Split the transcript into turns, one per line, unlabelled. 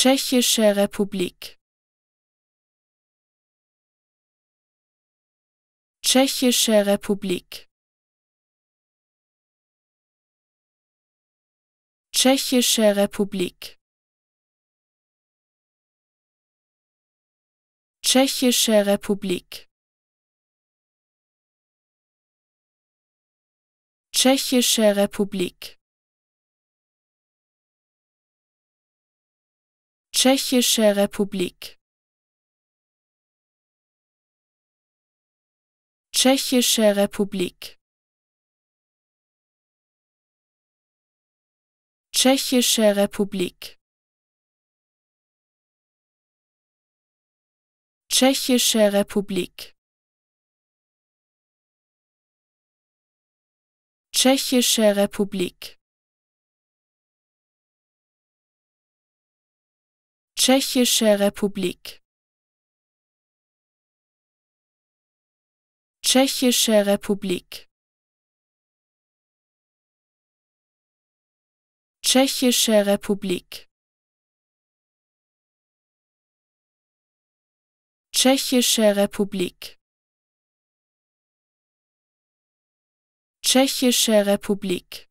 Tschechische Republik Tschechische Republik Tschechische Republik Tschechische Republik Tschechische Republik Tschechische Republik Tschechische Republik Tschechische Republik Tschechische Republik Tschechische Republik Tschechische Republik Tschechische Republik Tschechische Republik Tschechische Republik Tschechische Republik